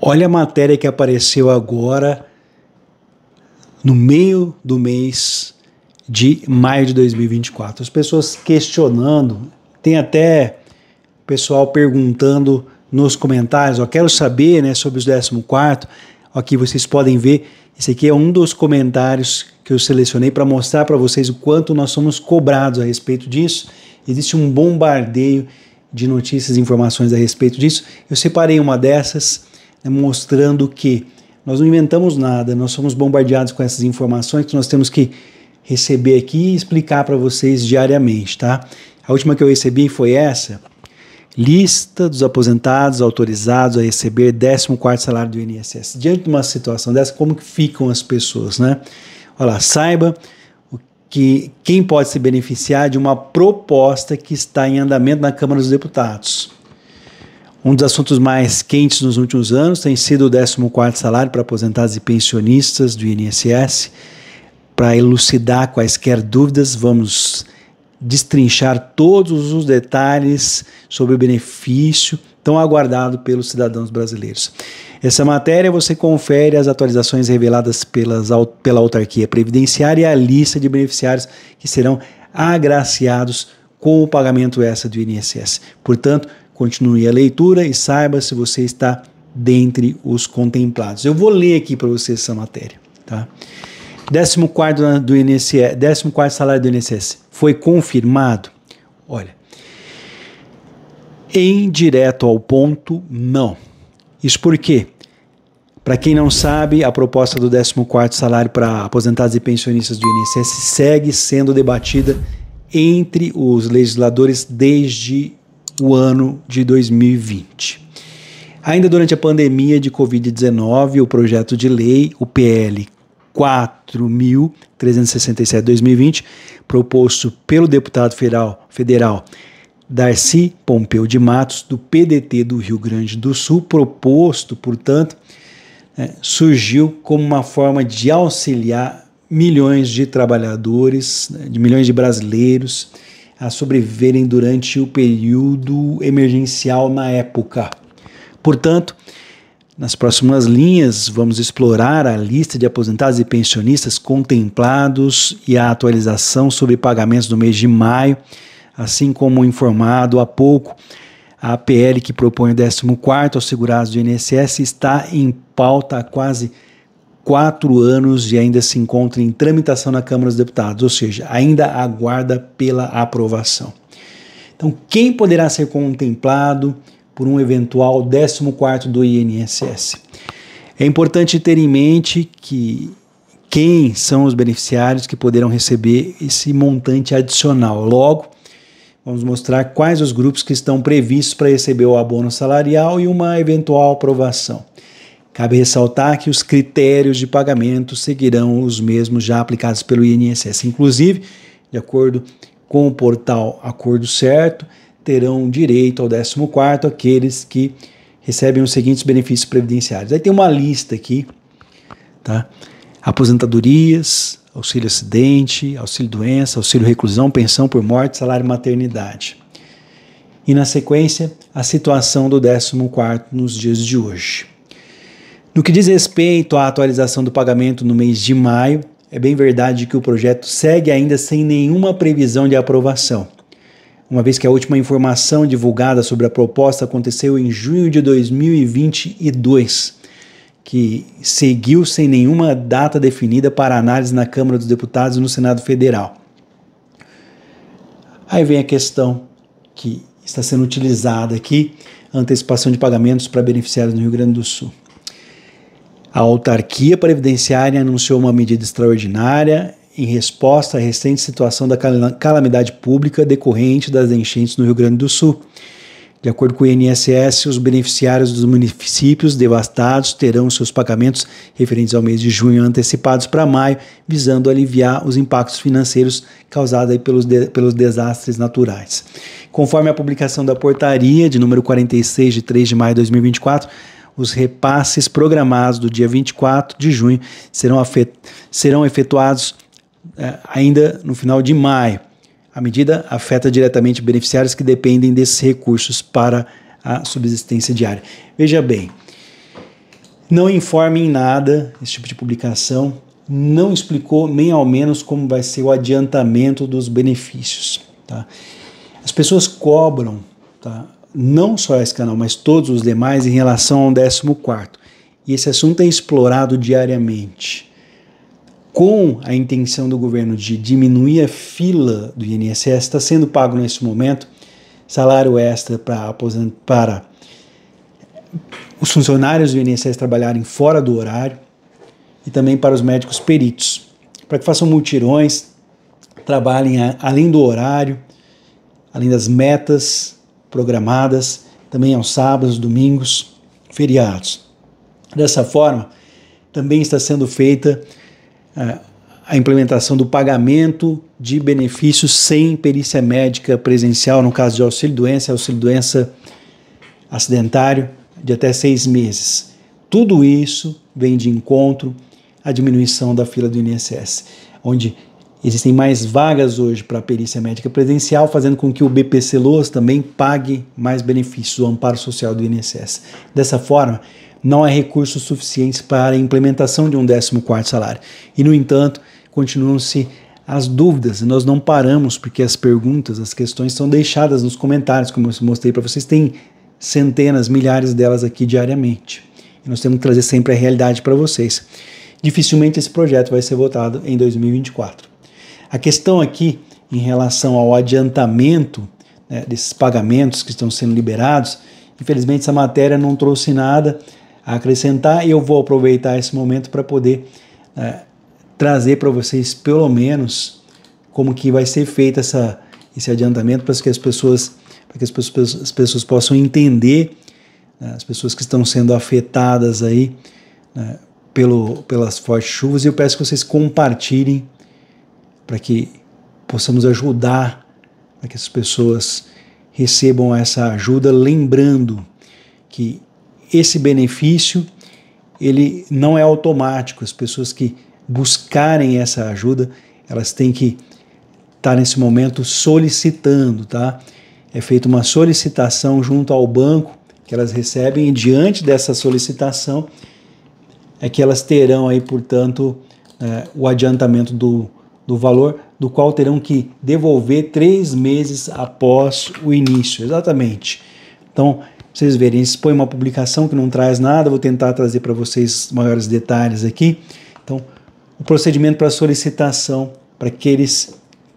Olha a matéria que apareceu agora, no meio do mês de maio de 2024. As pessoas questionando, tem até pessoal perguntando nos comentários, ó, quero saber né, sobre os 14. Aqui vocês podem ver, esse aqui é um dos comentários que eu selecionei para mostrar para vocês o quanto nós somos cobrados a respeito disso. Existe um bombardeio de notícias e informações a respeito disso. Eu separei uma dessas né, mostrando que nós não inventamos nada, nós somos bombardeados com essas informações que nós temos que receber aqui e explicar para vocês diariamente, tá? A última que eu recebi foi essa: lista dos aposentados autorizados a receber 14 salário do INSS. Diante de uma situação dessa, como que ficam as pessoas, né? Olha lá, saiba que quem pode se beneficiar de uma proposta que está em andamento na Câmara dos Deputados. Um dos assuntos mais quentes nos últimos anos tem sido o 14º salário para aposentados e pensionistas do INSS. Para elucidar quaisquer dúvidas, vamos destrinchar todos os detalhes sobre o benefício tão aguardado pelos cidadãos brasileiros. Essa matéria você confere as atualizações reveladas pelas, pela autarquia previdenciária e a lista de beneficiários que serão agraciados com o pagamento essa do INSS. Portanto, Continue a leitura e saiba se você está dentre os contemplados. Eu vou ler aqui para você essa matéria. Tá? 14 do INSS, 14 salário do INSS foi confirmado? Olha, em direto ao ponto, não. Isso porque, para quem não sabe, a proposta do 14 salário para aposentados e pensionistas do INSS segue sendo debatida entre os legisladores desde o ano de 2020. Ainda durante a pandemia de Covid-19, o projeto de lei, o PL 4.367-2020, proposto pelo deputado federal, federal Darcy Pompeu de Matos, do PDT do Rio Grande do Sul, proposto, portanto, né, surgiu como uma forma de auxiliar milhões de trabalhadores, né, de milhões de brasileiros a sobreviverem durante o período emergencial na época. Portanto, nas próximas linhas, vamos explorar a lista de aposentados e pensionistas contemplados e a atualização sobre pagamentos do mês de maio, assim como informado há pouco. A PL que propõe o 14 aos segurados do INSS está em pauta há quase quatro anos e ainda se encontra em tramitação na Câmara dos Deputados, ou seja, ainda aguarda pela aprovação. Então, quem poderá ser contemplado por um eventual 14º do INSS? É importante ter em mente que quem são os beneficiários que poderão receber esse montante adicional. Logo, vamos mostrar quais os grupos que estão previstos para receber o abono salarial e uma eventual aprovação. Cabe ressaltar que os critérios de pagamento seguirão os mesmos já aplicados pelo INSS. Inclusive, de acordo com o portal Acordo Certo, terão direito ao 14 aqueles que recebem os seguintes benefícios previdenciários. Aí tem uma lista aqui, tá? Aposentadorias, auxílio acidente, auxílio doença, auxílio reclusão, pensão por morte, salário maternidade. E na sequência, a situação do 14 nos dias de hoje. No que diz respeito à atualização do pagamento no mês de maio, é bem verdade que o projeto segue ainda sem nenhuma previsão de aprovação. Uma vez que a última informação divulgada sobre a proposta aconteceu em junho de 2022, que seguiu sem nenhuma data definida para análise na Câmara dos Deputados e no Senado Federal. Aí vem a questão que está sendo utilizada aqui, antecipação de pagamentos para beneficiários no Rio Grande do Sul. A autarquia previdenciária anunciou uma medida extraordinária em resposta à recente situação da calamidade pública decorrente das enchentes no Rio Grande do Sul. De acordo com o INSS, os beneficiários dos municípios devastados terão seus pagamentos referentes ao mês de junho antecipados para maio, visando aliviar os impactos financeiros causados pelos, de, pelos desastres naturais. Conforme a publicação da portaria de número 46 de 3 de maio de 2024, os repasses programados do dia 24 de junho serão, serão efetuados eh, ainda no final de maio. A medida afeta diretamente beneficiários que dependem desses recursos para a subsistência diária. Veja bem, não informe em nada esse tipo de publicação, não explicou nem ao menos como vai ser o adiantamento dos benefícios. Tá? As pessoas cobram tá, não só esse canal, mas todos os demais em relação ao 14 E esse assunto é explorado diariamente. Com a intenção do governo de diminuir a fila do INSS, está sendo pago nesse momento salário extra para, para os funcionários do INSS trabalharem fora do horário e também para os médicos peritos, para que façam multirões, trabalhem a, além do horário, além das metas programadas, também aos sábados, domingos, feriados. Dessa forma, também está sendo feita uh, a implementação do pagamento de benefícios sem perícia médica presencial, no caso de auxílio-doença, auxílio-doença acidentário, de até seis meses. Tudo isso vem de encontro à diminuição da fila do INSS, onde Existem mais vagas hoje para a perícia médica presencial, fazendo com que o BPC Los também pague mais benefícios, o amparo social do INSS. Dessa forma, não há recursos suficientes para a implementação de um 14 salário. E, no entanto, continuam-se as dúvidas, e nós não paramos porque as perguntas, as questões são deixadas nos comentários, como eu mostrei para vocês, tem centenas, milhares delas aqui diariamente. E nós temos que trazer sempre a realidade para vocês. Dificilmente esse projeto vai ser votado em 2024. A questão aqui em relação ao adiantamento né, desses pagamentos que estão sendo liberados, infelizmente essa matéria não trouxe nada a acrescentar e eu vou aproveitar esse momento para poder né, trazer para vocês pelo menos como que vai ser feito essa, esse adiantamento para que as pessoas para que as pessoas, as pessoas possam entender né, as pessoas que estão sendo afetadas aí né, pelo, pelas fortes chuvas e eu peço que vocês compartilhem para que possamos ajudar para que as pessoas recebam essa ajuda, lembrando que esse benefício ele não é automático. As pessoas que buscarem essa ajuda, elas têm que estar tá nesse momento solicitando, tá? É feita uma solicitação junto ao banco que elas recebem e diante dessa solicitação é que elas terão aí, portanto, né, o adiantamento do do valor do qual terão que devolver três meses após o início. Exatamente. Então, vocês verem, expõe uma publicação que não traz nada, vou tentar trazer para vocês maiores detalhes aqui. Então, o procedimento para solicitação para aqueles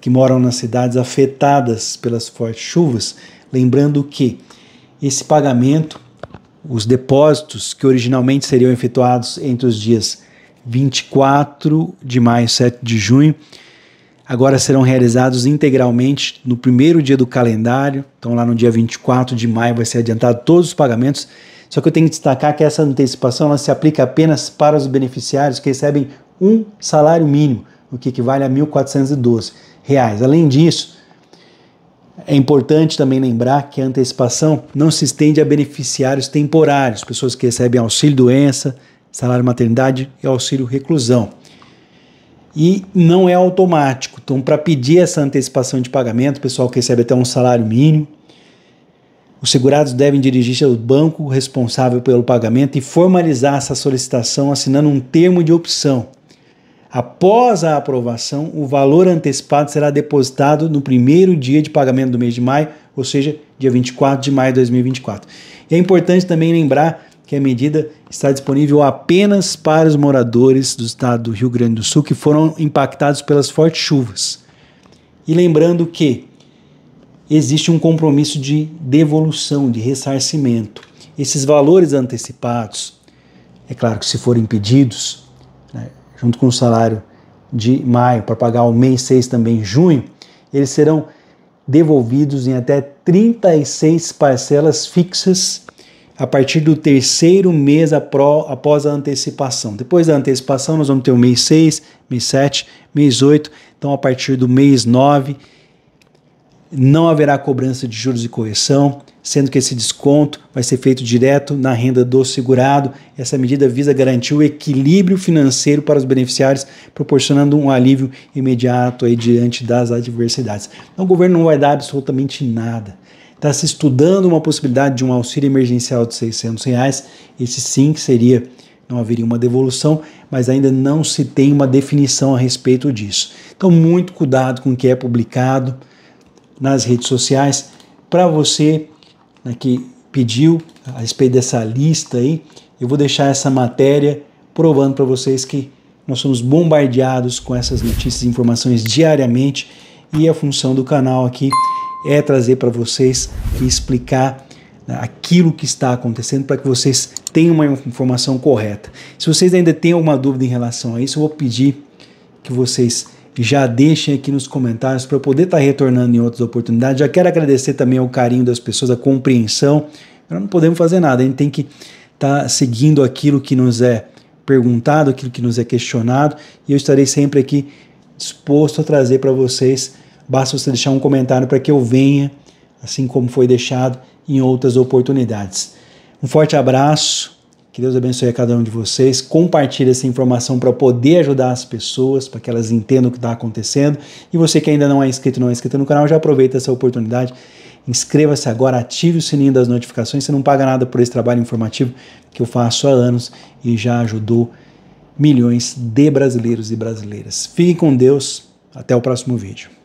que moram nas cidades afetadas pelas fortes chuvas, lembrando que esse pagamento, os depósitos que originalmente seriam efetuados entre os dias 24 de maio, 7 de junho. Agora serão realizados integralmente no primeiro dia do calendário. Então, lá no dia 24 de maio vai ser adiantado todos os pagamentos. Só que eu tenho que destacar que essa antecipação ela se aplica apenas para os beneficiários que recebem um salário mínimo, o que equivale a R$ 1.412. Além disso, é importante também lembrar que a antecipação não se estende a beneficiários temporários, pessoas que recebem auxílio doença, salário maternidade e auxílio reclusão. E não é automático. Então, para pedir essa antecipação de pagamento, o pessoal que recebe até um salário mínimo, os segurados devem dirigir-se ao banco responsável pelo pagamento e formalizar essa solicitação assinando um termo de opção. Após a aprovação, o valor antecipado será depositado no primeiro dia de pagamento do mês de maio, ou seja, dia 24 de maio de 2024. E é importante também lembrar que a medida está disponível apenas para os moradores do estado do Rio Grande do Sul que foram impactados pelas fortes chuvas. E lembrando que existe um compromisso de devolução, de ressarcimento. Esses valores antecipados, é claro que se forem pedidos, né, junto com o salário de maio, para pagar o mês 6 também junho, eles serão devolvidos em até 36 parcelas fixas a partir do terceiro mês após a antecipação. Depois da antecipação, nós vamos ter o mês 6, mês 7, mês 8. Então, a partir do mês 9, não haverá cobrança de juros e correção, sendo que esse desconto vai ser feito direto na renda do segurado. Essa medida visa garantir o equilíbrio financeiro para os beneficiários, proporcionando um alívio imediato aí diante das adversidades. Então, o governo não vai dar absolutamente nada está se estudando uma possibilidade de um auxílio emergencial de 600 reais. Esse sim que seria, não haveria uma devolução, mas ainda não se tem uma definição a respeito disso. Então, muito cuidado com o que é publicado nas redes sociais. Para você né, que pediu a respeito dessa lista aí, eu vou deixar essa matéria provando para vocês que nós somos bombardeados com essas notícias e informações diariamente e a função do canal aqui é trazer para vocês e explicar né, aquilo que está acontecendo para que vocês tenham uma informação correta. Se vocês ainda têm alguma dúvida em relação a isso, eu vou pedir que vocês já deixem aqui nos comentários para eu poder estar tá retornando em outras oportunidades. Já quero agradecer também ao carinho das pessoas, a compreensão. Nós não podemos fazer nada, a gente tem que estar tá seguindo aquilo que nos é perguntado, aquilo que nos é questionado, e eu estarei sempre aqui disposto a trazer para vocês Basta você deixar um comentário para que eu venha, assim como foi deixado em outras oportunidades. Um forte abraço, que Deus abençoe a cada um de vocês. Compartilhe essa informação para poder ajudar as pessoas, para que elas entendam o que está acontecendo. E você que ainda não é inscrito, não é inscrito no canal, já aproveita essa oportunidade. Inscreva-se agora, ative o sininho das notificações. Você não paga nada por esse trabalho informativo que eu faço há anos e já ajudou milhões de brasileiros e brasileiras. Fiquem com Deus. Até o próximo vídeo.